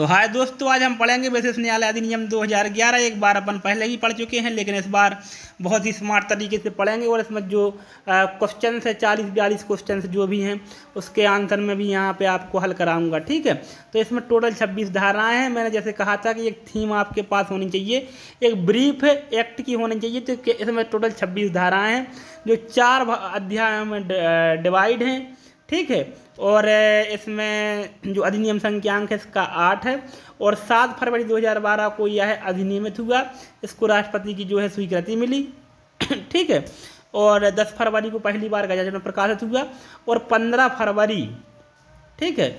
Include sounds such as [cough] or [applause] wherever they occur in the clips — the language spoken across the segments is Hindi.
तो हाय दोस्तों आज हम पढ़ेंगे विशेष न्यायालय अधिनियम 2011 एक बार अपन पहले ही पढ़ चुके हैं लेकिन इस बार बहुत ही स्मार्ट तरीके से पढ़ेंगे और इसमें जो क्वेश्चन है चालीस बयालीस क्वेश्चन जो भी हैं उसके आंसर में भी यहाँ पे आपको हल कराऊंगा ठीक है तो इसमें टोटल छब्बीस धाराएँ हैं मैंने जैसे कहा था कि एक थीम आपके पास होनी चाहिए एक ब्रीफ एक्ट की होनी चाहिए तो इसमें टोटल छब्बीस धाराएँ हैं जो चार अध्यायों में डिवाइड हैं ठीक है और इसमें जो अधिनियम संख्यांक है इसका आठ है और सात फरवरी 2012 को यह अधिनियमित हुआ इसको राष्ट्रपति की जो है स्वीकृति मिली [clears throat] ठीक है और 10 फरवरी को पहली बार गजट में प्रकाशित हुआ और 15 फरवरी ठीक है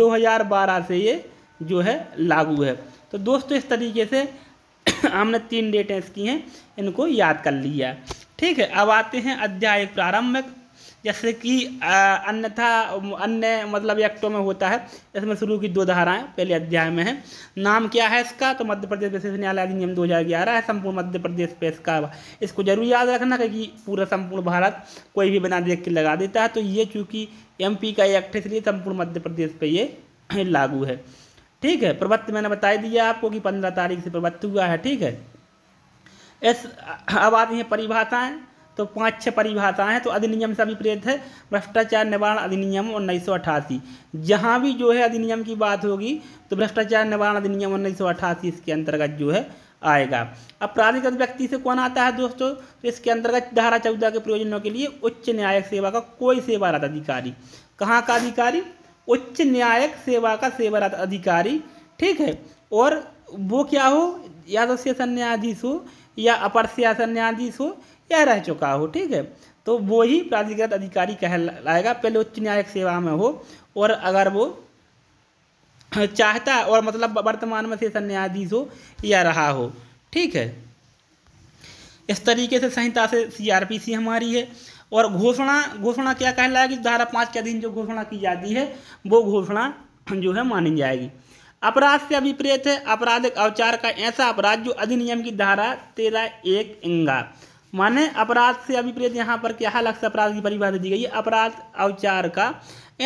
2012 से ये जो है लागू है तो दोस्तों इस तरीके से [clears throat] हमने तीन डेटें इसकी हैं इनको याद कर लिया ठीक है अब आते हैं अध्याय प्रारंभ में जैसे कि अन्यथा अन्य मतलब एक्टों में होता है इसमें शुरू की दो धाराएं पहले अध्याय में है नाम क्या है इसका तो मध्य प्रदेश विशेष न्यायालय अधिनियम दो हज़ार ग्यारह है संपूर्ण मध्य प्रदेश पे इसका इसको जरूर याद रखना क्योंकि पूरा संपूर्ण भारत कोई भी बना देख के लगा देता है तो ये चूँकि एम का एक्ट है इसलिए संपूर्ण मध्य प्रदेश पर ये [clears throat] लागू है ठीक है प्रवत्त मैंने बता दिया आपको कि पंद्रह तारीख से प्रवत्त हुआ है ठीक है इस अब आती हैं परिभाषाएँ तो पाँच छह परिभाषाएं हैं तो अधिनियम से अभिप्रेत है भ्रष्टाचार निवारण अधिनियम उन्नीस सौ अठासी जहाँ भी जो है अधिनियम की बात होगी तो भ्रष्टाचार निवारण अधिनियम उन्नीस सौ अठासी इसके अंतर्गत जो है आएगा अपराधिक व्यक्ति से कौन आता है दोस्तों तो इसके अंतर्गत धारा चौदह के प्रयोजनों के लिए उच्च न्यायिक सेवा का कोई सेवारत अधिकारी कहाँ का अधिकारी उच्च न्यायिक सेवा का सेवारत अधिकारी ठीक है और वो क्या हो या तो शासन न्यायाधीश हो या अपर शासन न्यायाधीश हो या रह चुका हो ठीक है तो वो ही प्राधिकृत अधिकारी कहलाएगा पहले उच्च न्यायिक सेवा में हो और अगर वो चाहता और मतलब वर्तमान में सेशन न्यायाधीश हो या रहा हो ठीक है इस तरीके से संहिता से सीआरपीसी हमारी है और घोषणा घोषणा क्या कहलाएगी धारा पाँच के अधीन जो घोषणा की जाती है वो घोषणा जो है मानी जाएगी अपराध से अभिप्रेत है आपराधिक अवचार का ऐसा अपराध जो अधिनियम की धारा तेरह एक इंगा माने अपराध से अभिप्रेत यहाँ पर क्या है लक्ष्य अपराध की परिभाषा दी गई है अपराध अवचार का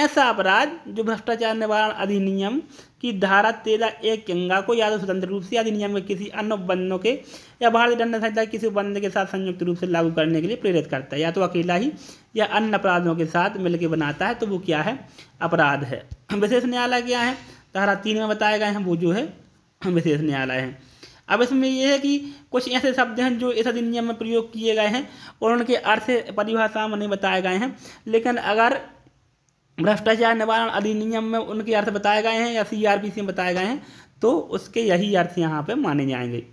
ऐसा अपराध जो भ्रष्टाचार निवारण अधिनियम की धारा तेरह एक गंगा को या तो स्वतंत्र रूप से अधिनियम के किसी अन्य बंधनों के या भारतीय दंड संहिता किसी बंध के साथ संयुक्त रूप से लागू करने के लिए प्रेरित करता है या तो अकेला ही या अन्य अपराधों के साथ मिलकर बनाता है तो वो क्या है अपराध है विशेष न्यायालय क्या है धारा तीन में बताया गया है वो जो है विशेष न्यायालय है अब इसमें यह है कि कुछ ऐसे शब्द हैं जो इस अधिनियम में प्रयोग किए गए हैं और उनके अर्थ परिभाषा में नहीं बताए गए हैं लेकिन अगर भ्रष्टाचार निवारण अधिनियम में उनके अर्थ बताए गए हैं या सी आर पी सी में बताए गए हैं तो उसके यही अर्थ यहाँ पर माने जाएंगे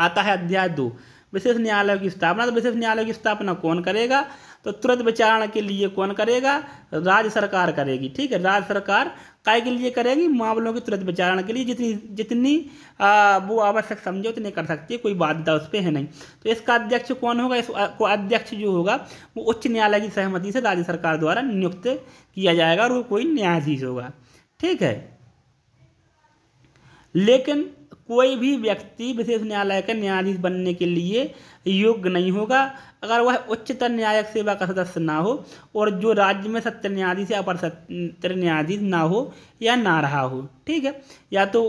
आता है अध्याय दो विशेष न्यायालय की स्थापना तो विशेष न्यायालय की स्थापना कौन करेगा तो तुरंत विचारण के लिए कौन करेगा राज्य सरकार करेगी ठीक है राज्य सरकार काय के लिए करेगी मामलों के तुरंत विचारण के लिए जितनी जितनी आ, वो आवश्यक समझे उतने कर सकती है कोई बाध्यता उस पर है नहीं तो इसका अध्यक्ष कौन होगा इसको अध्यक्ष जो होगा वो उच्च न्यायालय की सहमति से राज्य सरकार द्वारा नियुक्त किया जाएगा और वो कोई न्यायाधीश होगा ठीक है लेकिन कोई भी व्यक्ति विशेष न्यायालय का न्यायाधीश बनने के लिए योग्य नहीं होगा अगर वह उच्चतर न्यायिक सेवा का सदस्य ना हो और जो राज्य में सत्य न्यायाधीश या अपर सत्य न्यायाधीश ना हो या ना रहा हो ठीक है या तो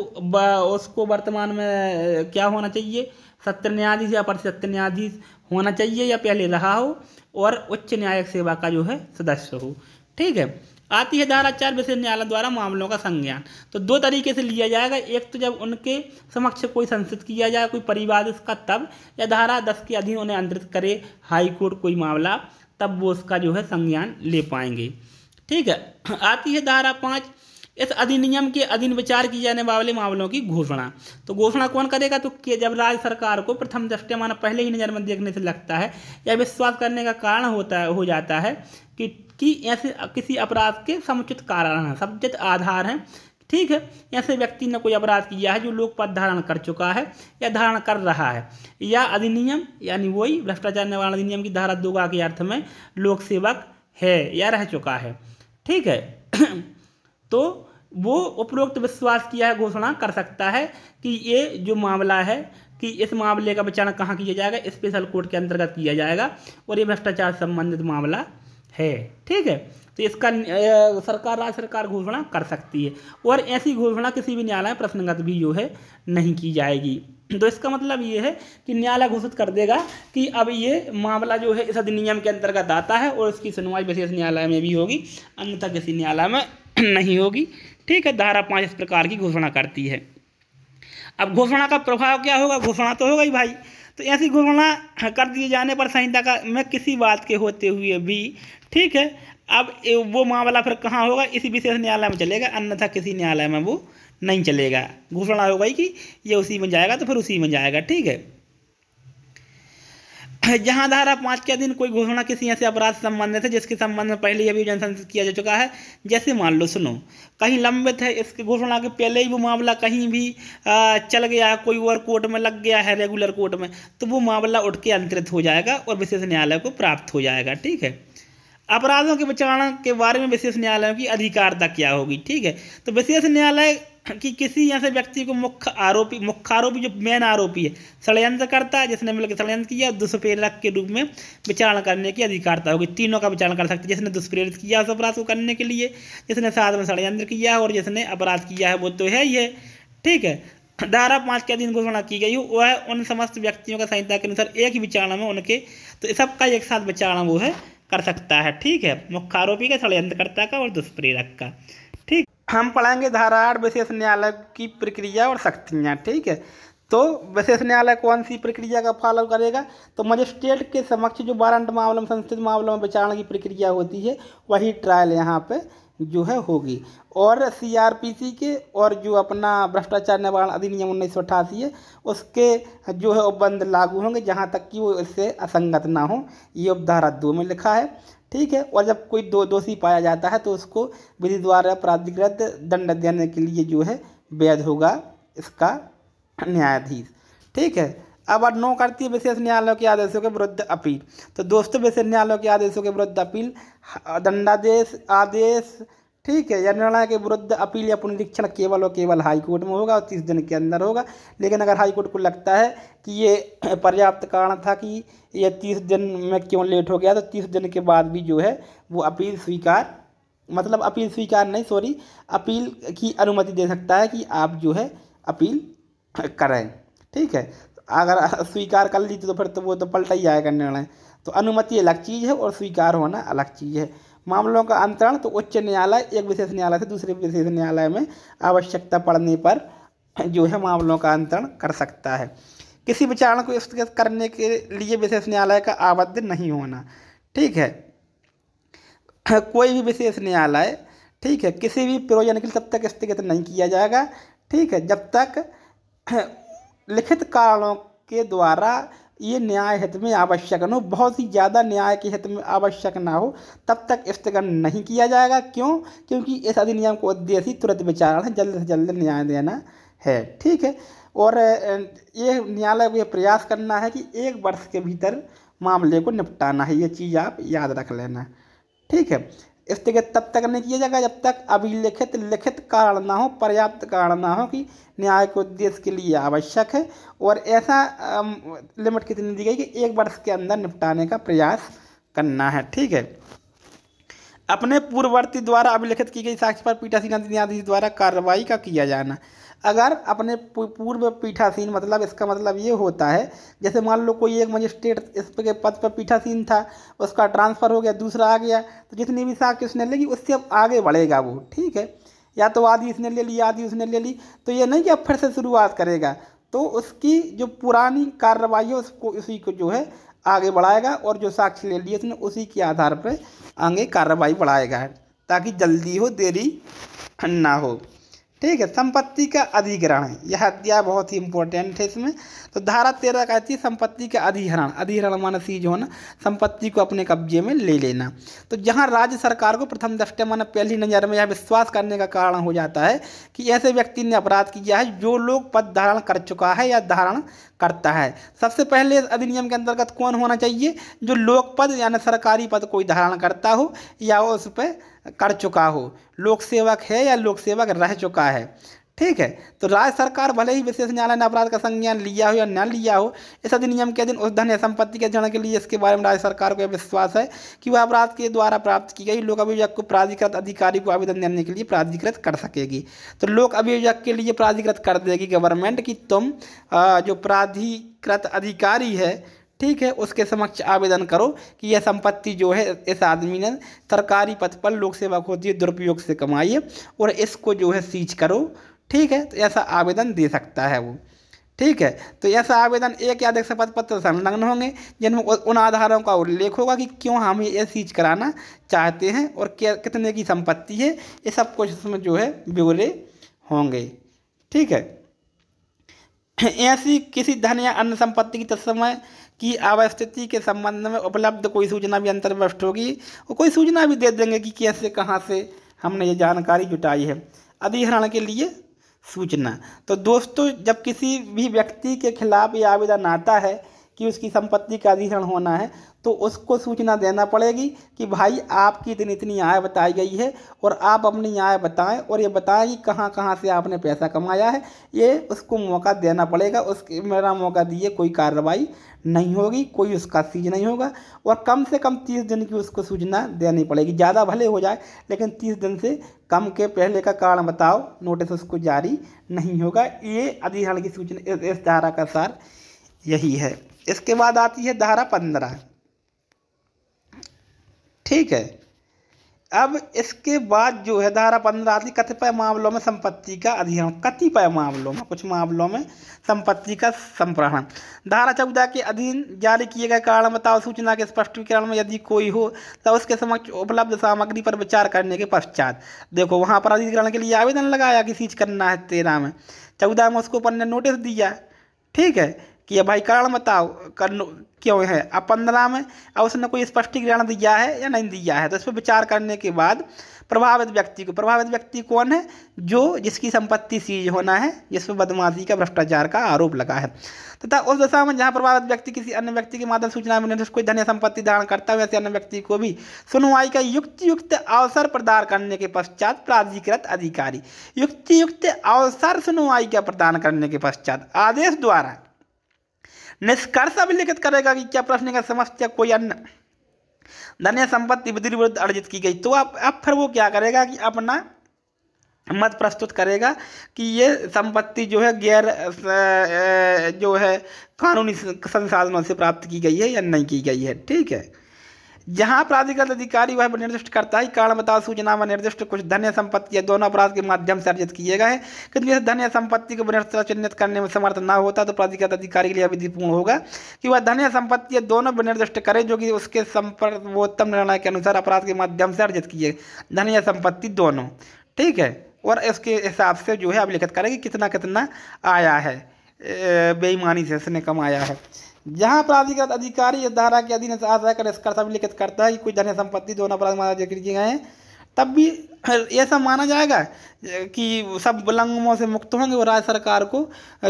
उसको वर्तमान में क्या होना चाहिए सत्य न्यायाधीश या अपर सत्य न्यायाधीश होना चाहिए या पहले रहा हो और उच्च न्यायिक सेवा का जो है सदस्य हो ठीक है आती है धारा चार विशेष न्यायालय द्वारा मामलों का संज्ञान तो दो तरीके से लिया जाएगा एक तो जब उनके समक्ष कोई संसद किया जाए कोई परिवाद इसका तब या धारा दस के अधीन उन्हें अंतरित करे हाईकोर्ट कोई मामला तब वो उसका जो है संज्ञान ले पाएंगे ठीक है आती है धारा पाँच इस अधिनियम के अधीन विचार किए जाने वाले मामलों की घोषणा तो घोषणा कौन करेगा तो जब राज्य सरकार को प्रथम दृष्टि माना पहले ही नज़र में देखने से लगता है या विश्वास करने का कारण होता है हो जाता है कि कि ऐसे किसी अपराध के समुचित कारण हैं समुचित आधार हैं ठीक है ऐसे व्यक्ति ने कोई अपराध किया है जो लोक पद धारण कर चुका है या धारण कर रहा है या अधिनियम यानी वही भ्रष्टाचार निवारण अधिनियम की धारा दोगा के अर्थ में लोक सेवक है या रह चुका है ठीक है [clears throat] तो वो उपरोक्त विश्वास किया है घोषणा कर सकता है कि ये जो मामला है कि इस मामले का विचारण कहाँ किया जाएगा स्पेशल कोर्ट के अंतर्गत किया जाएगा और ये भ्रष्टाचार संबंधित मामला है ठीक है तो इसका सरकार राज्य सरकार घोषणा कर सकती है और ऐसी घोषणा किसी भी न्यायालय प्रश्नगत भी जो है नहीं की जाएगी तो इसका मतलब ये है कि न्यायालय घोषित कर देगा कि अब ये मामला जो है इस अधिनियम के अंतर्गत आता है और इसकी सुनवाई विशेष न्यायालय में भी होगी अन्यथा किसी न्यायालय में [clears throat] नहीं होगी ठीक है धारा पाँच इस प्रकार की घोषणा करती है अब घोषणा का प्रभाव क्या होगा घोषणा तो होगा ही भाई तो ऐसी घोषणा कर दिए जाने पर संहिता का में किसी बात के होते हुए भी ठीक है अब वो मामला फिर कहाँ होगा इसी विशेष न्यायालय में चलेगा अन्यथा किसी न्यायालय में वो नहीं चलेगा घोषणा हो गई कि ये उसी में जाएगा तो फिर उसी में जाएगा ठीक है [coughs] जहां धारा पाँच के अधीन कोई घोषणा किसी ऐसे अपराध से संबंधित है जिसके संबंध में पहले ही अभियोजन किया जा चुका है जैसे मान लो सुनो कहीं लंबित है इसके घोषणा के पहले ही वो मामला कहीं भी चल गया है कोई और कोर्ट में लग गया है रेगुलर कोर्ट में तो वो मामला उठ के अंतरित हो जाएगा और विशेष न्यायालय को प्राप्त हो जाएगा ठीक है अपराधों के विचारण के बारे में विशेष न्यायालयों की अधिकारता क्या होगी ठीक है तो विशेष न्यायालय [laughs] कि किसी ऐसे व्यक्ति को मुख्य आरोपी मुख्य आरोपी जो मेन आरोपी है षडयंत्र करता है जिसने मिलकर षडयंत्र किया दुष्प्रेरक के रूप में विचारण करने की अधिकारता होगी तीनों का विचारण कर सकते जिसने दुष्प्रेरित किया उस अपराध को करने के लिए जिसने साथ में षडयंत्र किया और जिसने अपराध किया है वो तो है ही है ठीक है धारा पाँच के अधीन घोषणा की गई वह उन समस्त व्यक्तियों का संहिता के अनुसार एक ही विचारणा में उनके तो सबका एक साथ विचारणा वो है कर सकता है ठीक है मुख्य आरोपी का षडयंत्रकर्ता का और दुष्प्रेरक का हम पढ़ेंगे धारा आठ विशेष न्यायालय की प्रक्रिया और शक्तियाँ ठीक है तो विशेष न्यायालय कौन सी प्रक्रिया का फॉलो करेगा तो मजिस्ट्रेट के समक्ष जो वारंट मामलों में संस्थित मामलों में विचारण की प्रक्रिया होती है वही ट्रायल यहाँ पे जो है होगी और सीआरपीसी के और जो अपना भ्रष्टाचार निवारण अधिनियम उन्नीस सौ अठासी है उसके जो है उपबंध लागू होंगे जहाँ तक कि वो इससे असंगत ना हो ये उपधारा दो में लिखा है ठीक है और जब कोई दो दोषी पाया जाता है तो उसको विधि द्वारा प्राधिकृत दंड देने के लिए जो है वैध होगा इसका न्यायाधीश ठीक है अब आठ नौ करती है विशेष न्यायालय के आदेशों के विरुद्ध अपील तो दोस्तों विशेष न्यायालय के आदेशों के विरुद्ध अपील दंडादेश आदेश ठीक है यह निर्णय के विरुद्ध अपील या पुनरीक्षण केवल और केवल हाईकोर्ट में होगा और तीस दिन के अंदर होगा लेकिन अगर हाईकोर्ट को लगता है कि ये [clears throat] पर्याप्त कारण था कि यह तीस दिन में क्यों लेट हो गया तो तीस दिन के बाद भी जो है वो अपील स्वीकार मतलब अपील स्वीकार नहीं सॉरी अपील की अनुमति दे सकता है कि आप जो है अपील [clears throat] करें ठीक है अगर [laughs] स्वीकार कर लीजिए तो फिर तो वो तो पलटा ही आएगा निर्णय तो अनुमति अलग चीज़ है और स्वीकार होना अलग चीज़ है मामलों का अंतरण तो उच्च न्यायालय एक विशेष न्यायालय से दूसरे विशेष न्यायालय में आवश्यकता पड़ने पर जो है मामलों का अंतरण कर सकता है किसी विचारण को स्थगित करने के लिए विशेष न्यायालय का आबद्ध नहीं होना ठीक है कोई भी विशेष न्यायालय ठीक है किसी भी प्रयोजन के लिए तब तक स्थगित नहीं किया जाएगा ठीक है जब तक लिखित कारणों के द्वारा ये न्याय हित में आवश्यक न हो बहुत ही ज़्यादा न्याय के हित में आवश्यक ना हो तब तक स्थगन नहीं किया जाएगा क्यों क्योंकि इस अधिनियम को उद्देश्य ही तुरंत है जल्द से जल्द न्याय देना है ठीक है और ये न्यायालय को यह प्रयास करना है कि एक वर्ष के भीतर मामले को निपटाना है ये चीज़ आप याद रख लेना ठीक है स्थगित तब तक नहीं किया जाएगा जब तक अभिलिखित लिखित कारण ना हो पर्याप्त कारण ना हो कि न्याय के उद्देश्य के लिए आवश्यक है और ऐसा लिमिट कितनी दी गई कि एक वर्ष के अंदर निपटाने का प्रयास करना है ठीक है अपने पूर्ववर्ती द्वारा अभिलिखित की गई साक्ष्य पर पीठासीन न्यायाधीश द्वारा कार्रवाई का किया जाना अगर अपने पूर्व पीठासीन मतलब इसका मतलब ये होता है जैसे मान लो कोई एक मजिस्ट्रेट इस पर पद पर पीठासीन था उसका ट्रांसफ़र हो गया दूसरा आ गया तो जितनी भी साख उसने लेगी उससे अब आगे बढ़ेगा वो ठीक है या तो आधी इसने ले ली आधी उसने ले ली तो ये नहीं कि अब फिर से शुरुआत करेगा तो उसकी जो पुरानी कार्रवाई है उसको उसी को जो है आगे बढ़ाएगा और जो साक्ष्य ले लिए उसने उसी के आधार पर आगे कार्रवाई बढ़ाएगा ताकि जल्दी हो देरी ना हो ठीक है संपत्ति का अधिग्रहण यह अध्याय बहुत ही इंपॉर्टेंट है इसमें तो धारा तेरह कहती है संपत्ति का अधिहरण अधिहरण माना सीज होना संपत्ति को अपने कब्जे में ले लेना तो जहां राज्य सरकार को प्रथम दृष्टि माना पहली नज़र में यह विश्वास करने का कारण हो जाता है कि ऐसे व्यक्ति ने अपराध किया है जो लोग पद धारण कर चुका है या धारण करता है सबसे पहले इस अधिनियम के अंतर्गत कौन होना चाहिए जो लोक पद यानी सरकारी पद कोई धारण करता हो या उस पर कर चुका हो लोक सेवक है या लोक सेवक रह चुका है ठीक है तो राज्य सरकार भले ही विशेष न्यायालय ने अपराध का संज्ञान लिया हो या न लिया हो इस अधिनियम के दिन उस धन या संपत्ति के जन के लिए इसके बारे में राज्य सरकार को यह विश्वास है कि वह अपराध के द्वारा प्राप्त की गई लोक अभियोजक को प्राधिकृत अधिकारी को आवेदन देने के लिए प्राधिकृत कर सकेगी तो लोक अभियोजक के लिए प्राधिकृत कर देगी गवर्नमेंट की तुम जो प्राधिकृत अधिकारी है ठीक है उसके समक्ष आवेदन करो कि यह संपत्ति जो है इस आदमी ने सरकारी पद पर लोक सेवा होती है दुरुपयोग से कमाई है और इसको जो है सीज करो ठीक है तो ऐसा आवेदन दे सकता है वो ठीक है तो ऐसा आवेदन एक या अधिक शपथ पत्र संलग्न होंगे जिनमें उन आधारों का उल्लेख होगा कि क्यों हम ये सीज कराना चाहते हैं और क्या कितने की संपत्ति है ये सब कुछ उसमें जो है ब्यौरे होंगे ठीक है [clears throat] ऐसी किसी धन या अन्य संपत्ति की तत्समय की अवस्थिति के संबंध में उपलब्ध कोई सूचना भी अंतर्वस्ट होगी और कोई सूचना भी दे देंगे कि कैसे कहाँ से हमने ये जानकारी जुटाई है अधिहरण के लिए सूचना तो दोस्तों जब किसी भी व्यक्ति के खिलाफ ये आवेदन आता है कि उसकी संपत्ति का अधिग्रहण होना है तो उसको सूचना देना पड़ेगी कि भाई आपकी इतनी इतनी आय बताई गई है और आप अपनी आय बताएं और ये बताएं कि कहाँ कहाँ से आपने पैसा कमाया है ये उसको मौका देना पड़ेगा उसके मेरा मौका दिए कोई कार्रवाई नहीं होगी कोई उसका सीज नहीं होगा और कम से कम तीस दिन की उसको सूचना देनी पड़ेगी ज़्यादा भले हो जाए लेकिन तीस दिन से कम के पहले का कारण बताओ नोटिस उसको जारी नहीं होगा ये अधिहरण की सूचना इस धारा का सार यही है इसके बाद आती है धारा पंद्रह ठीक है अब इसके बाद जो है धारा पंद्रह आती कतिपय मामलों में संपत्ति का अधिग्रहण कतिपय मामलों में कुछ मामलों में संपत्ति का संप्रहण धारा चौदह के अधीन जारी किए गए कारण बताओ सूचना के स्पष्टीकरण में यदि कोई हो तो उसके समक्ष उपलब्ध सामग्री पर विचार करने के पश्चात देखो वहाँ पर अधिग्रहण के लिए आवेदन लगाया कि सीज करना है तेरह में चौदह में उसको अपन ने नोटिस दिया ठीक है कि भाई कारण बताओ कर क्यों है अब पंद्रह में अब उसने कोई स्पष्टीकरण दिया है या नहीं दिया है तो इस पर विचार करने के बाद प्रभावित व्यक्ति को प्रभावित व्यक्ति कौन है जो जिसकी संपत्ति सीज होना है जिस पर बदमाशी का भ्रष्टाचार का आरोप लगा है तथा उस दशा में जहाँ प्रभावित व्यक्ति किसी अन्य व्यक्ति के माध्यम सूचना मिलने तो से कोई धन्य संपत्ति धारण करता है ऐसे अन्य व्यक्ति को भी सुनवाई का युक्त युक्त अवसर प्रदान करने के पश्चात प्राधिकृत अधिकारी युक्ति युक्त अवसर सुनवाई का प्रदान करने के पश्चात आदेश द्वारा निष्कर्ष अभिलिखित करेगा कि क्या प्रश्न का समस्या कोई अन्य धन्य संपत्ति विधि विरुद्ध अर्जित की गई तो अब अब फिर वो क्या करेगा कि अपना मत प्रस्तुत करेगा कि ये संपत्ति जो है गैर जो है कानूनी संसाधनों से प्राप्त की गई है या नहीं की गई है ठीक है जहां प्राधिकृत अधिकारी वह निर्दिष्ट करता है कारण बता सूचना में निर्दिष्ट कुछ धन्य संपत्ति दोनों अपराध के माध्यम से अर्जित किए गए किंतु यदि धन्य संपत्ति को विनिर्दिष्ट चिन्हित करने में समर्थ न होता तो प्राधिकृत अधिकारी के लिए पूर्ण होगा कि वह धन्य संपत्ति दोनों विनिर्दिष्ट करे जो कि उसके सर्वोत्तम निर्णय के अनुसार अपराध के माध्यम से अर्जित किए धन्य संपत्ति दोनों ठीक है और इसके हिसाब से जो है अब लिखित करें कि कितना कितना आया है बेईमानी से इसने कमाया है जहाँ प्राधिकृत अधिकारी इस धारा के अधीन आशा का इसका भी लिखित करता है कि कोई धन संपत्ति दोनों अपराध माना जिक्र किए गए हैं तब भी ऐसा सब माना जाएगा कि सब उल्लंघनों से मुक्त होंगे और राज्य सरकार को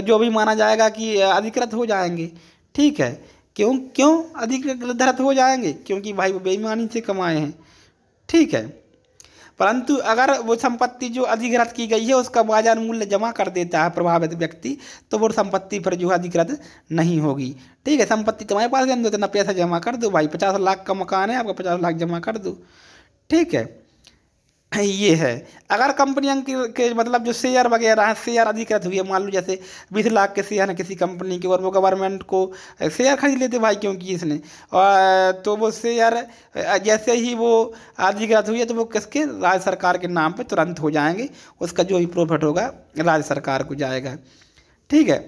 जो भी माना जाएगा कि अधिकृत हो जाएंगे ठीक है क्यों क्यों अधिकृत हो जाएंगे क्योंकि भाई वो बेईमानी से कमाए हैं ठीक है परंतु अगर वो संपत्ति जो अधिग्रहित की गई है उसका बाजार मूल्य जमा कर देता है प्रभावित व्यक्ति तो वो संपत्ति पर जो अधिग्रहित नहीं होगी ठीक है संपत्ति तुम्हारे पास जम दो इतना पैसा जमा कर दो भाई पचास लाख का मकान है आपका पचास लाख जमा कर दो ठीक है [laughs] ये है अगर कंपनियों के मतलब जो शेयर वगैरह हैं शेयर अधिकृत हुई है मान लो जैसे बीस लाख के शेयर हैं किसी कंपनी के और वो गवर्नमेंट को शेयर खरीद लेते भाई क्योंकि इसने और तो वो शेयर जैसे ही वो अधिकृत हुई है तो वो किसके राज्य सरकार के नाम पे तुरंत हो जाएंगे उसका जो भी प्रॉफिट होगा राज्य सरकार को जाएगा ठीक है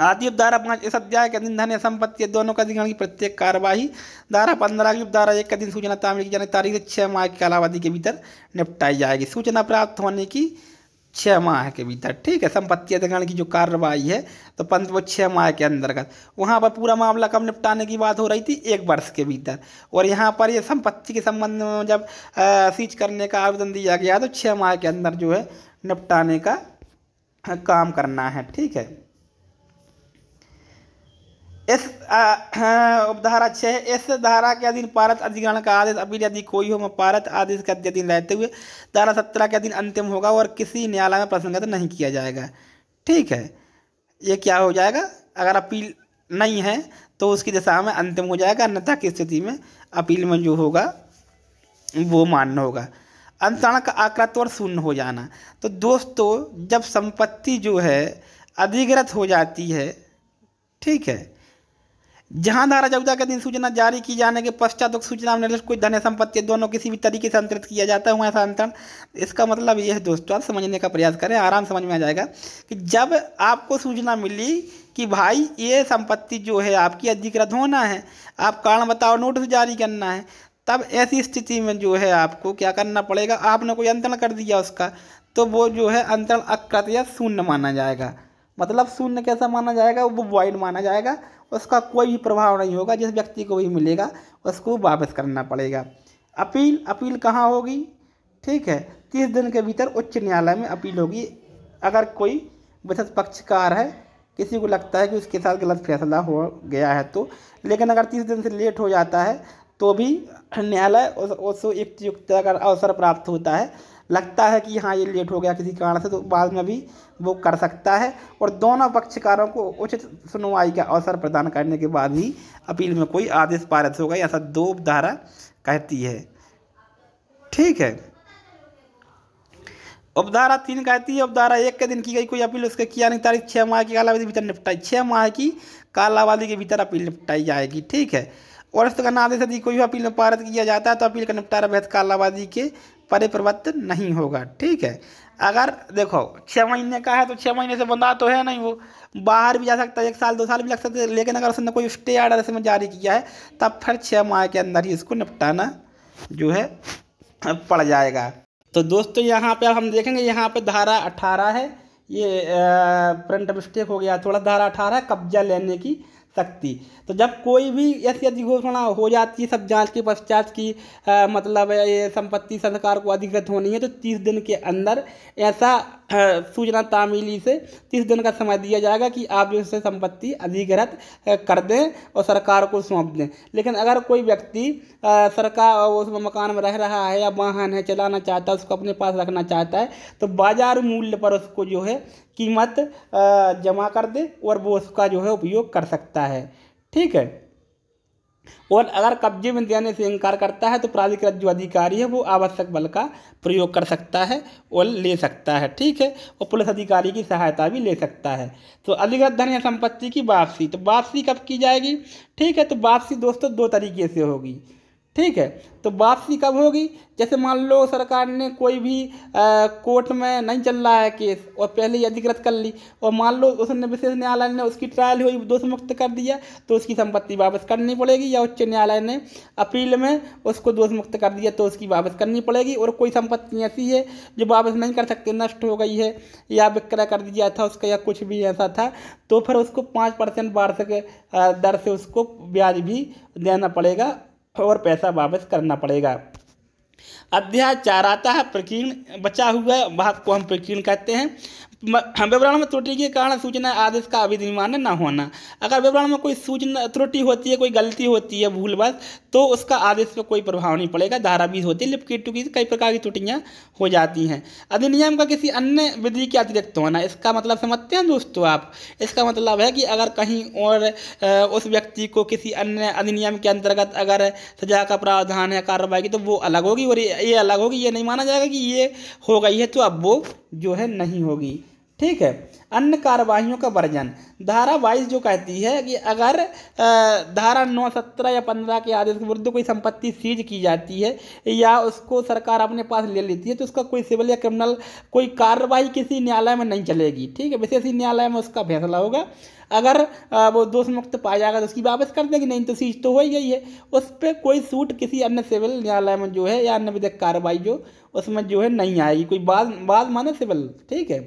आदि धारा पाँच इस अध्याय के दिन धन या संपत्ति दोनों का अधिग्रहण की प्रत्येक कार्यवाही धारा पंद्रह की उपधारा एक का दिन सूचना तामिल की जाने तारीख से छः माह की कालावधि के भीतर निपटाई जाएगी सूचना प्राप्त होने की छः माह के भीतर ठीक है संपत्ति अधिग्रहण की जो कार्रवाई है तो पंत वो छः माह के अंतर्गत वहाँ पर पूरा मामला कब निपटाने की बात हो रही थी एक वर्ष के भीतर और यहाँ पर ये यह संपत्ति के संबंध में जब सीज करने का आवेदन दिया गया तो छः माह के अंदर जो है निपटाने का काम करना है ठीक है इस उपधारा छः इस धारा के अधीन पारत अधिग्रहण का आदेश अपील यदि कोई हो पारत आदेश के अधीन रहते हुए धारा सत्रह के अधीन अंतिम होगा और किसी न्यायालय में प्रसंगत नहीं किया जाएगा ठीक है ये क्या हो जाएगा अगर अपील नहीं है तो उसकी दिशा में अंतिम हो जाएगा अन्यथा की स्थिति में अपील में जो होगा वो मान्य होगा अंतरण का आकृत तो और शून्य हो जाना तो दोस्तों जब संपत्ति जो है अधिग्रत हो जाती है ठीक है जहां धारा चौदह के दिन सूचना जारी की जाने के पश्चात उक्त सूचना कोई धन संपत्ति दोनों किसी भी तरीके से अंतरित किया जाता है ऐसा अंतरण इसका मतलब यह है दोस्तों आप समझने का प्रयास करें आराम समझ में आ जाएगा कि जब आपको सूचना मिली कि भाई ये संपत्ति जो है आपकी अधिकृत होना है आप कारण बताओ नोटिस जारी करना है तब ऐसी स्थिति में जो है आपको क्या करना पड़ेगा आपने कोई अंतरण कर दिया उसका तो वो जो है अंतरण अकृत या शून्य माना जाएगा मतलब शून्य कैसा माना जाएगा वो वॉइड माना जाएगा उसका कोई भी प्रभाव नहीं होगा जिस व्यक्ति को भी मिलेगा उसको वापस करना पड़ेगा अपील अपील कहाँ होगी ठीक है तीस दिन के भीतर उच्च न्यायालय में अपील होगी अगर कोई बचत पक्षकार है किसी को लगता है कि उसके साथ गलत फैसला हो गया है तो लेकिन अगर तीस दिन से लेट हो जाता है तो भी न्यायालय उस, उस एक अगर अवसर प्राप्त होता है लगता है कि हाँ ये लेट हो गया किसी कारण से तो बाद में भी वो कर सकता है और दोनों पक्षकारों को उचित सुनवाई का अवसर प्रदान करने के बाद ही अपील में कोई आदेश पारित होगा ऐसा दो धारा कहती है ठीक है उपधारा तीन कहती है उपधारा एक के दिन की गई कोई अपील उसके किया नहीं तारीख छः माह की कालावधि के भीतर निपटाई छः माह की कालावधि के भीतर अपील निपटाई जाएगी ठीक है और इस तो आदेश यदि कोई भी अपील में पारित किया जाता है तो अपील का निपटारा वैध कालावधि के परिवर्तन नहीं होगा ठीक है अगर देखो छः महीने का है तो छः महीने से बंदा तो है नहीं वो बाहर भी जा सकता है एक साल दो साल भी लग सकते हैं लेकिन अगर उसने कोई स्टे आर्डर इसमें जारी किया है तब फिर छः माह के अंदर ही इसको निपटाना जो है पड़ जाएगा तो दोस्तों यहाँ पे अब हम देखेंगे यहाँ पे धारा अठारह है ये प्रिंट मिस्टेक हो गया थोड़ा धारा अठारह कब्जा लेने की सकती तो जब कोई भी ऐसी अधिघोषणा हो जाती है सब जांच के पश्चात की आ, मतलब ये संपत्ति सरकार को अधिकृत होनी है तो तीस दिन के अंदर ऐसा सूचना तामीली से तीस दिन का समय दिया जाएगा कि आप जो है संपत्ति अधिकृत कर दें और सरकार को सौंप दें लेकिन अगर कोई व्यक्ति सरकार उस मकान में रह रहा है या वाहन है चलाना चाहता है उसको अपने पास रखना चाहता है तो बाजार मूल्य पर उसको जो है कीमत जमा कर दे और वो उसका जो है उपयोग कर सकता है ठीक है और अगर कब्जे में देने से इनकार करता है तो प्राधिकृत जो अधिकारी है वो आवश्यक बल का प्रयोग कर सकता है और ले सकता है ठीक है और पुलिस अधिकारी की सहायता भी ले सकता है तो अधिकृत धन या संपत्ति की वापसी तो वापसी कब की जाएगी ठीक है तो वापसी दोस्तों दो तरीके से होगी ठीक है तो वापसी कब होगी जैसे मान लो सरकार ने कोई भी आ, कोर्ट में नहीं चल रहा है केस और पहले ही अधिकृत कर ली और मान लो उसने विशेष न्यायालय ने उसकी ट्रायल हुई दोष मुक्त कर दिया तो उसकी संपत्ति वापस करनी पड़ेगी या उच्च न्यायालय ने अपील में उसको दोष मुक्त कर दिया तो उसकी वापस करनी पड़ेगी और कोई संपत्ति ऐसी है जो वापस नहीं कर सकते नष्ट हो गई है या विक्रय कर दिया था उसका या कुछ भी ऐसा था तो फिर उसको पाँच परसेंट वार्षिक दर से उसको ब्याज भी देना पड़ेगा और पैसा वापस करना पड़ेगा अध्याय चार आता है प्रकीर्ण बचा हुआ भाग को हम प्रकीर्ण कहते हैं विवरण में त्रुटि के कारण सूचना आदेश का अभिनिर्माण न होना अगर विवरण में कोई सूचना त्रुटि होती है कोई गलती होती है भूलवश तो उसका आदेश पर कोई प्रभाव नहीं पड़ेगा धारा बीस होती है लिपकेटू की कई प्रकार की त्रुटियाँ हो जाती हैं अधिनियम का किसी अन्य विधि के अतिरिक्त होना इसका मतलब समझते हैं दोस्तों आप इसका मतलब है कि अगर कहीं और उस व्यक्ति को किसी अन्य अधिनियम के अंतर्गत अगर सजा का प्रावधान है कार्रवाई की तो वो अलग होगी और ये अलग होगी ये नहीं माना जाएगा कि ये हो गई है तो अब वो जो है नहीं होगी ठीक है अन्य कार्यवाहियों का वर्जन धारा बाईस जो कहती है कि अगर धारा नौ सत्रह या पंद्रह के आदेश के विरुद्ध कोई संपत्ति सीज की जाती है या उसको सरकार अपने पास ले लेती है तो उसका कोई सिविल या क्रिमिनल कोई कार्रवाई किसी न्यायालय में नहीं चलेगी ठीक है विशेष न्यायालय में उसका फैसला होगा अगर वो दोष मुक्त पाया जाएगा तो उसकी वापस कर देगी नहीं तो सीज तो हो ही गई है उस पर कोई सूट किसी अन्य सिविल न्यायालय में जो है या अन्य विधेयक कार्रवाई जो उसमें जो है नहीं आएगी कोई बाद बाद माने सिविल ठीक है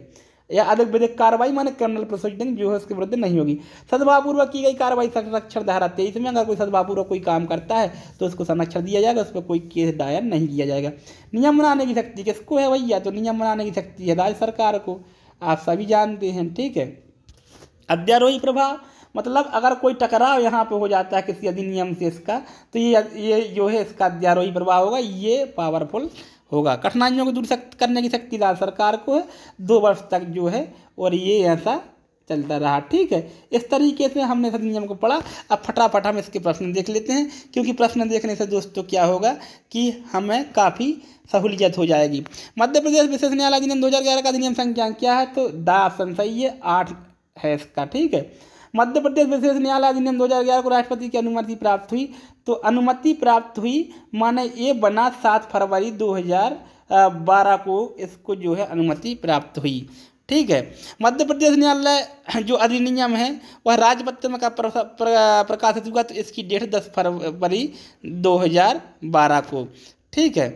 या अलग विधेयक कार्रवाई माने क्रिमिनल प्रोसीडिंग जो है उसके विरुद्ध नहीं होगी सद्भावपूर्वक की गई कार्रवाई संरक्षण धारा तेईस में अगर कोई सद्भावपूर्वक कोई काम करता है तो उसको संरक्षण दिया जाएगा उस पर कोई केस दायर नहीं किया जाएगा नियम बनाने की शक्ति किसको है भैया तो नियम बनाने की शक्ति है राज्य सरकार को आप सभी जानते हैं ठीक है अध्यारोही प्रभाव मतलब अगर कोई टकराव यहाँ पे हो जाता है किसी अधिनियम से इसका तो ये ये जो है इसका अध्यारोही प्रभाव होगा ये पावरफुल होगा कठिनाइयों को दूर करने की शक्ति राज्य सरकार को है दो वर्ष तक जो है और ये ऐसा चलता रहा ठीक है इस तरीके से हमने सब नियम को पढ़ा अब फटाफट हम इसके प्रश्न देख लेते हैं क्योंकि प्रश्न देखने से दोस्तों क्या होगा कि हमें काफ़ी सहूलियत हो जाएगी मध्य प्रदेश विशेष न्यायालय अधिनियम दो हज़ार ग्यारह का अधिनियम संख्या क्या है तो दा ऑप्शन सही है आठ है इसका ठीक है मध्य प्रदेश विशेष न्यायालय अधिनियम 2011 को राष्ट्रपति की अनुमति प्राप्त हुई तो अनुमति प्राप्त हुई माने ये बना सात फरवरी 2012 को इसको जो है अनुमति प्राप्त हुई ठीक है मध्य प्रदेश न्यायालय जो अधिनियम है वह राजपत्र का प्रकाशित हुआ तो इसकी डेट दस फरवरी बारह को ठीक है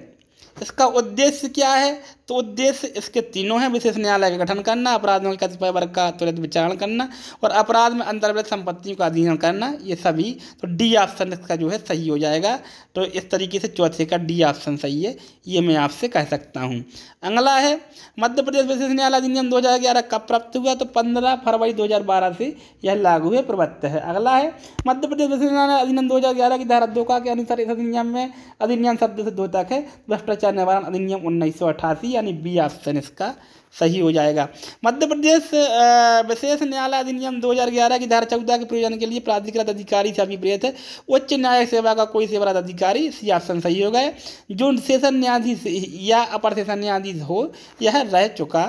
इसका उद्देश्य क्या है तो उद्देश्य इसके तीनों हैं विशेष न्यायालय का गठन करना अपराध में कतिपय वर्ग का त्वरित विचारण करना और अपराध में अंतर्गत संपत्तियों का अध्ययन करना ये सभी तो डी ऑप्शन इसका जो है सही हो जाएगा तो इस तरीके से चौथे का डी ऑप्शन सही है ये मैं आपसे कह सकता हूँ अगला है मध्य प्रदेश विशेष न्यायालय अधिनियम दो कब प्राप्त हुआ तो पंद्रह फरवरी दो से यह लागू है प्रवृत्त है अगला है मध्य प्रदेश विशेष न्यायालय अधिनियम दो की धारा दो का अनुसार इस अधिनियम में अधिनियम शब्द से दो तक है भ्रष्टाचार निवारण अधिनियम उन्नीस सौ अठासी यानी बी ऑप्शन इसका सही हो जाएगा मध्य प्रदेश विशेष न्यायालय अधिनियम 2011 की धारा चौदह के प्रयोजन के लिए प्राधिकृत अधिकारी से अभिप्रेत है उच्च न्यायिक सेवा का कोई सेवारत अधिकारी सी ऑप्शन सही हो गए जो सेशन न्यायाधीश या अपर सेशन न्यायाधीश हो यह रह चुका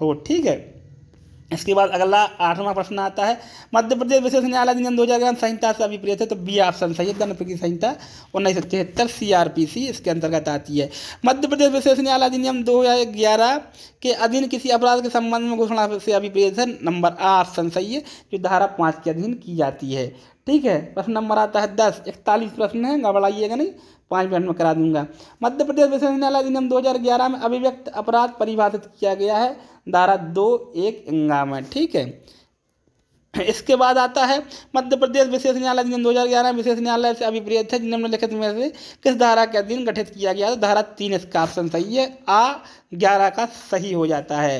हो ठीक है इसके बाद अगला आठवां प्रश्न आता है मध्य प्रदेश विशेष न्यायालय अधिनियम दो हजार संहिता से अभिप्रेत है तो बी ऑप्शन सही है संहिता उन्नीस सौ तिहत्तर सी आर पी सी इसके अंतर्गत आती है मध्य प्रदेश विशेष न्यायालय अधिनियम दो हजार ग्यारह के अधीन किसी अपराध के संबंध में घोषणा से अभिप्रेत है नंबर आ ऑप्शन सही है जो धारा पाँच के अधीन की जाती है ठीक है प्रश्न नंबर आता है दस इकतालीस प्रश्न है गड़बड़ाइएगा नहीं पाँच मिनट में करा दूंगा मध्य प्रदेश विश्वविद्यालय अधिनियम 2011 में अभिव्यक्त अपराध परिभाषित किया गया है धारा दो एक इंगा में ठीक है इसके बाद आता है मध्य प्रदेश विशेष न्यायालय अधिनियम 2011 विशेष न्यायालय से अभिप्रेत है निम्नलिखित में से किस धारा के अधीन गठित किया गया है तो धारा तीन इसका ऑप्शन सही है आ ग्यारह का सही हो जाता है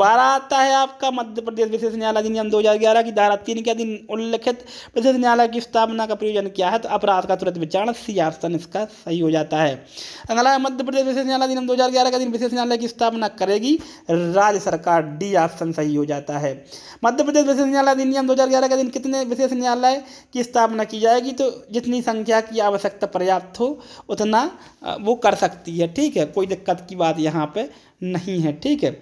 बारह आता है आपका मध्य प्रदेश विशेष न्यायालय अधिनियम दो हज़ार ग्यारह की धारा तीन के अधीन उल्लिखित विशेष न्यायालय की स्थापना का प्रयोजन किया है तो अपराध का तुरंत विचारण सी आसन इसका सही हो जाता है अगला है मध्य प्रदेश विशेष न्यायालय अधिनियम दो हज़ार ग्यारह के अधीन विशेष न्यायालय की स्थापना करेगी राज्य सरकार डी आसन सही हो जाता है मध्य प्रदेश विशेष न्यायालय अधिनियम दो हज़ार ग्यारह के अधीन कितने विशेष न्यायालय की स्थापना की जाएगी तो जितनी संख्या की आवश्यकता पर्याप्त हो उतना वो कर सकती है ठीक है कोई दिक्कत की बात यहाँ पर नहीं है ठीक है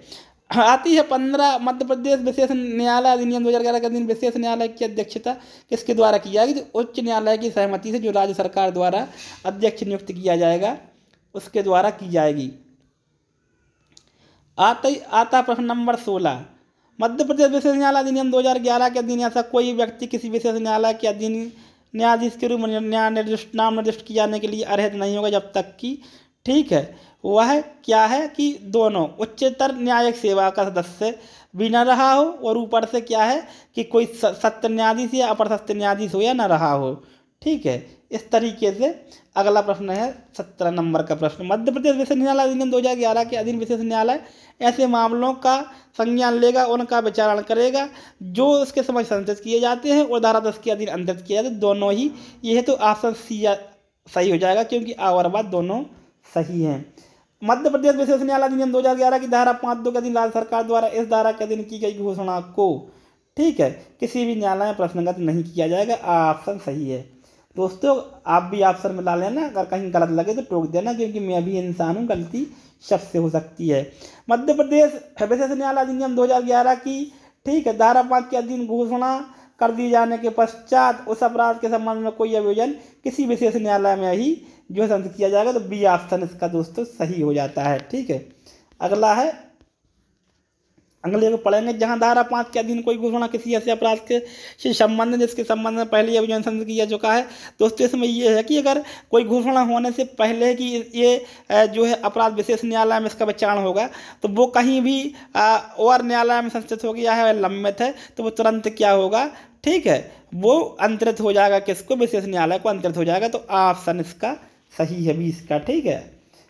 आती है पंद्रह मध्य प्रदेश विशेष न्यायालय अधिनियम दो हज़ार के दिन विशेष न्यायालय की अध्यक्षता किसके द्वारा की जाएगी उच्च न्यायालय की सहमति से जो राज्य सरकार द्वारा अध्यक्ष नियुक्त किया जाएगा उसके द्वारा की जाएगी आते आता प्रश्न नंबर सोलह मध्य प्रदेश विशेष न्यायालय अधिनियम 2011 के अधीन ऐसा कोई व्यक्ति किसी विशेष न्यायालय के अधीन न्यायाधीश के रूप में न्याय निर्दिष्ट नाम निर्दिष्ट किए जाने के लिए अर्हित नहीं होगा जब तक कि ठीक है वह क्या है कि दोनों उच्चतर न्यायिक सेवा का सदस्य भी न रहा हो और ऊपर से क्या है कि कोई सत्य न्यायाधीश या अपर सत्य न्यायाधीश हो या न रहा हो ठीक है इस तरीके से अगला प्रश्न है सत्रह नंबर का प्रश्न मध्य प्रदेश विशेष न्यायालय अधिनियम दो हज़ार ग्यारह के अधीन विशेष न्यायालय ऐसे मामलों का संज्ञान लेगा उनका विचारण करेगा जो उसके समझ संतुलित किए जाते हैं और धारा दस के अधीन अंतरित किए जाते दोनों ही यह तो आसन सी सही हो जाएगा क्योंकि आवर बाद दोनों सही है मध्य प्रदेश विशेष न्यायालय अधिनियम 2011 की धारा पाँच दो के अधीन राज्य सरकार द्वारा इस धारा के अधीन की गई घोषणा को ठीक है किसी भी न्यायालय में प्रश्नगत नहीं किया जाएगा ऑप्शन सही है दोस्तों आप भी ऑप्शन में ला लेना अगर कहीं गलत लगे तो टोक देना क्योंकि मैं भी इंसान हूँ गलती सबसे हो सकती है मध्य प्रदेश विशेष न्यायालय अधिनियम ग्यारह की ठीक है धारा पाँच के अधीन घोषणा कर दिए जाने के पश्चात उस अपराध के संबंध में कोई आयोजन किसी विशेष न्यायालय में ही जो है संत किया जाएगा तो बी ऑप्शन इसका दोस्तों सही हो जाता है ठीक है अगला है अगले को पढ़ेंगे जहां धारा पांच के अधीन कोई घोषणा किसी ऐसे अपराध के से संबंधित जिसके संबंध में पहले अभियान संसद किया चुका है दोस्तों इसमें यह है कि अगर कोई घोषणा होने से पहले कि ये जो है अपराध विशेष न्यायालय में इसका विचारण होगा तो वो कहीं भी और न्यायालय में संस्थित हो गया है लंबित है तो वो तुरंत क्या होगा ठीक है वो अंतरित हो जाएगा किसको विशेष न्यायालय को अंतरित हो जाएगा तो ऑप्शन इसका सही है बीस का ठीक है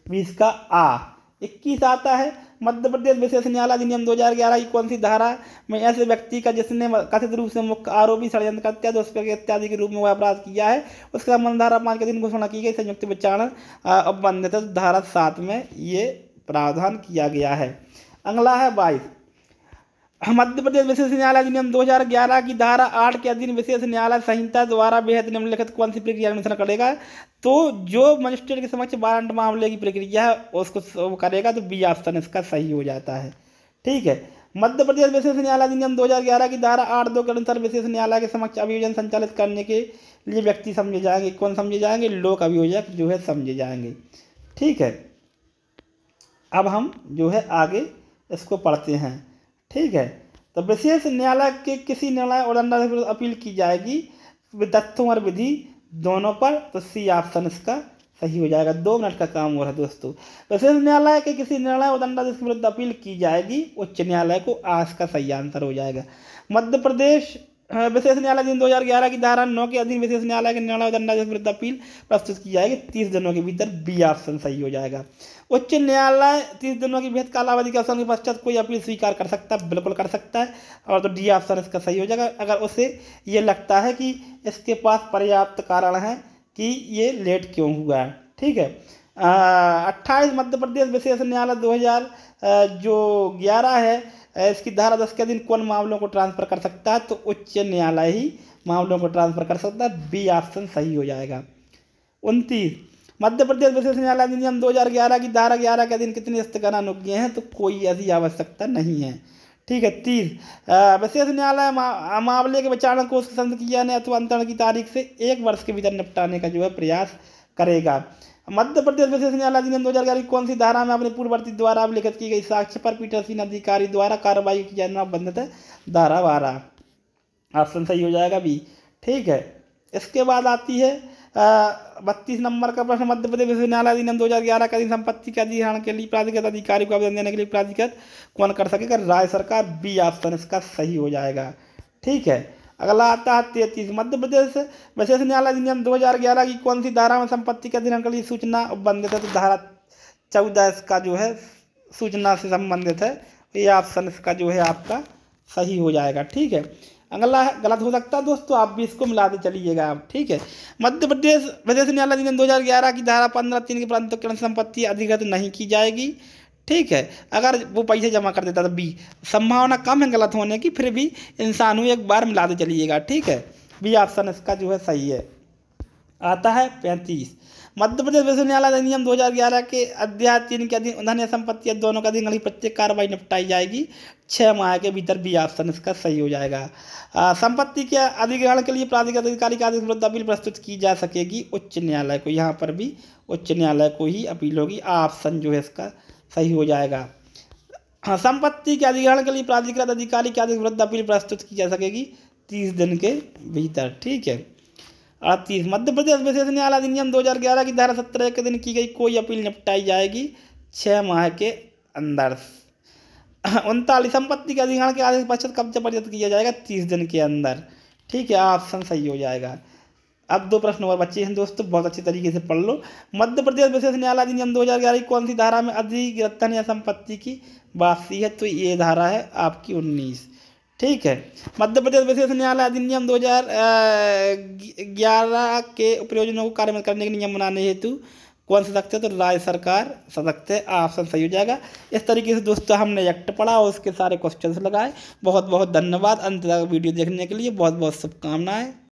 बीस का आ इक्कीस आता है मध्य प्रदेश विशेष न्यायालय अधिनियम 2011 की कौन सी धारा में ऐसे व्यक्ति का जिसने कथित रूप से मुख्य आरोपी षडयंत्र हत्या दुष्कर्म इत्यादि के रूप में वह अपराध किया है उसका मन धारा पाँच के दिन घोषणा की गई संयुक्त विचारण अब बंधित तो धारा सात में ये प्रावधान किया गया है अगला है बाईस मध्य प्रदेश विशेष न्यायालय अधिनियम 2011 की धारा आठ के अधीन विशेष न्यायालय संहिता द्वारा बेहद निम्नलिखित कौन सी प्रक्रिया अनुसरण करेगा तो जो मजिस्ट्रेट के समक्ष वारंट मामले की प्रक्रिया है उसको करेगा तो बी ऑप्शन इसका सही हो जाता है ठीक है मध्य प्रदेश विशेष न्यायालय अधिनियम 2011 की धारा आठ दो के अनुसार विशेष न्यायालय के समक्ष अभियोजन संचालित करने के लिए व्यक्ति समझे जाएंगे कौन समझे जाएंगे लोक अभियोजक जो है समझे जाएंगे ठीक है अब हम जो है आगे इसको पढ़ते हैं ठीक है तो विशेष न्यायालय के किसी निर्णय उल्लंघन के विरुद्ध अपील की जाएगी तथ्यों और विधि दोनों पर तो सी ऑप्शन इसका सही हो जाएगा दो मिनट का काम हो रहा है दोस्तों विशेष न्यायालय के किसी निर्णय उदंडा के विरुद्ध अपील की जाएगी उच्च न्यायालय को आज का सही आंसर हो जाएगा मध्य प्रदेश हाँ, विशेष न्यायालय दिन 2011 की धारा नौ के अधीन विशेष न्यायालय के निर्णय उदंडा के विरुद्ध अपील प्रस्तुत की जाएगी तीस दिनों के भीतर बी ऑप्शन सही हो जाएगा उच्च न्यायालय तीस दिनों की बेहद कालावधि के अवसर के पश्चात कोई अपील स्वीकार कर सकता है बिल्कुल कर सकता है और तो डी ऑप्शन इसका सही हो जाएगा अगर उसे ये लगता है कि इसके पास पर्याप्त कारण है कि ये लेट क्यों हुआ है ठीक है अट्ठाईस मध्य प्रदेश विशेष न्यायालय दो हज़ार जो ग्यारह है इसकी धारा दस के दिन कौन मामलों को ट्रांसफ़र कर सकता है तो उच्च न्यायालय ही मामलों को ट्रांसफ़र कर सकता है बी ऑप्शन सही हो जाएगा उनतीस मध्य प्रदेश विशेष न्यायालय अधिनियम 2011 की धारा ग्यारह के दिन कितने स्थगन अनुज्ञ हैं तो कोई ऐसी आवश्यकता नहीं है ठीक है तीस विशेष न्यायालय मा, मामले के विचारण को की किया ने अथवा अंतरण की तारीख से एक वर्ष के भीतर निपटाने का जो है प्रयास करेगा मध्य प्रदेश विशेष न्यायालय अधिनियम दो हजार की कौन सी धारा में अपने पूर्ववर्ती द्वारा अभिलिखित की गई साक्ष्य पर पीठासीन अधिकारी द्वारा कार्रवाई की जाना बंधित है धारा बारह ऑप्शन सही हो जाएगा भी ठीक है इसके बाद आती है बत्तीस नंबर का प्रश्न मध्य प्रदेश विश्वविद्यालय अधिनियम दो हज़ार ग्यारह का दिन संपत्ति के अधिग्रहण के लिए प्राधिकृत अधिकारी को आवेदन देने के लिए प्राधिकृत कौन कर सकेगा राज्य सरकार बी ऑप्शन इसका सही हो जाएगा ठीक है अगला आता है तैतीस मध्य प्रदेश विशेष न्यायालय अधिनियम दो हज़ार ग्यारह की कौन सी धारा में संपत्ति के अधिनियम के लिए सूचना बंधित है तो धारा चौदह इसका जो है सूचना से संबंधित है ये ऑप्शन इसका जो है आपका सही हो जाएगा ठीक है अगला है गलत हो सकता है दोस्तों आप भी इसको मिलाते चलिएगा आप ठीक है मध्य प्रदेश प्रदेश न्यायालय अधिनियम ग्यारह की धारा पंद्रह तीन के प्रांत किरण संपत्ति अधिगत नहीं की जाएगी ठीक है अगर वो पैसे जमा कर देता तो बी संभावना कम है गलत होने की फिर भी इंसान हूँ एक बार मिलाते चलिएगा ठीक है बी ऑप्शन इसका जो है सही है आता है पैंतीस मध्य प्रदेश विश्व न्यायालय अधिनियम 2011 के अध्याय तीन के अधीन धन संपत्ति दोनों का अगली प्रत्येक कार्रवाई निपटाई जाएगी छः माह के भीतर भी ऑप्शन इसका सही हो जाएगा संपत्ति के अधिग्रहण के लिए प्राधिकृत अधिकारी का विरुद्ध अपील प्रस्तुत की जा सकेगी उच्च न्यायालय को यहाँ पर भी उच्च न्यायालय को ही अपील होगी ऑप्शन जो है इसका सही हो जाएगा हाँ संपत्ति के अधिग्रहण के लिए प्राधिकृत अधिकारी के आदेश विरुद्ध अपील प्रस्तुत की जा सकेगी तीस दिन के भीतर ठीक है अड़तीस मध्य प्रदेश विशेष न्यायालय अधिनियम 2011 की धारा सत्रह के दिन की गई कोई अपील निपटाई जाएगी छः माह के अंदर [coughs] उनतालीस संपत्ति के अधिकार के आदेश पश्चात कब्जा परिजत किया जाएगा तीस दिन के अंदर ठीक है ऑप्शन सही हो जाएगा अब दो प्रश्न और बच्चे हैं दोस्तों बहुत अच्छे तरीके से पढ़ लो मध्य प्रदेश विशेष न्यायालय अधिनियम दो हज़ार ग्यारह की कौन सी धारा में अधिग्रथन या संपत्ति की वापसी है तो ये धारा है आपकी उन्नीस ठीक है मध्य प्रदेश विशेष न्यायालय अधिनियम 2011 के प्रयोजनों को कार्यान्वित करने के नियम बनाने हेतु कौन सशक्त है तो राज्य सरकार सशक्त है ऑप्शन सही हो जाएगा इस तरीके से दोस्तों हमने एक्ट पढ़ा और उसके सारे क्वेश्चन लगाए बहुत बहुत धन्यवाद अंत तक वीडियो देखने के लिए बहुत बहुत शुभकामनाएं